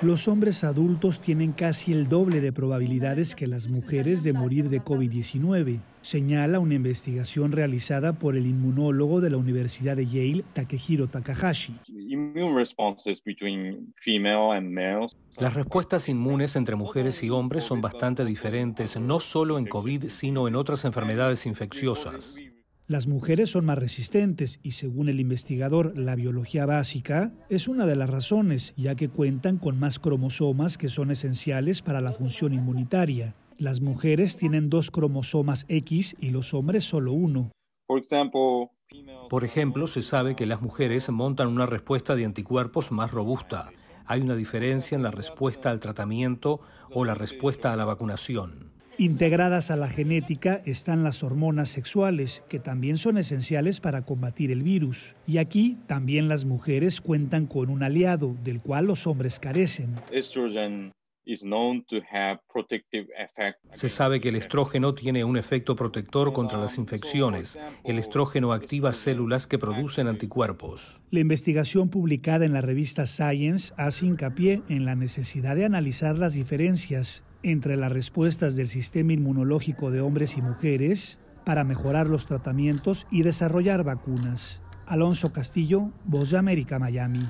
Los hombres adultos tienen casi el doble de probabilidades que las mujeres de morir de COVID-19, señala una investigación realizada por el inmunólogo de la Universidad de Yale, Takehiro Takahashi. Las respuestas inmunes entre mujeres y hombres son bastante diferentes, no solo en COVID, sino en otras enfermedades infecciosas. Las mujeres son más resistentes y según el investigador, la biología básica es una de las razones, ya que cuentan con más cromosomas que son esenciales para la función inmunitaria. Las mujeres tienen dos cromosomas X y los hombres solo uno. Por ejemplo, se sabe que las mujeres montan una respuesta de anticuerpos más robusta hay una diferencia en la respuesta al tratamiento o la respuesta a la vacunación. Integradas a la genética están las hormonas sexuales, que también son esenciales para combatir el virus. Y aquí también las mujeres cuentan con un aliado, del cual los hombres carecen. Se sabe que el estrógeno tiene un efecto protector contra las infecciones. El estrógeno activa células que producen anticuerpos. La investigación publicada en la revista Science hace hincapié en la necesidad de analizar las diferencias entre las respuestas del sistema inmunológico de hombres y mujeres para mejorar los tratamientos y desarrollar vacunas. Alonso Castillo, Voz de América, Miami.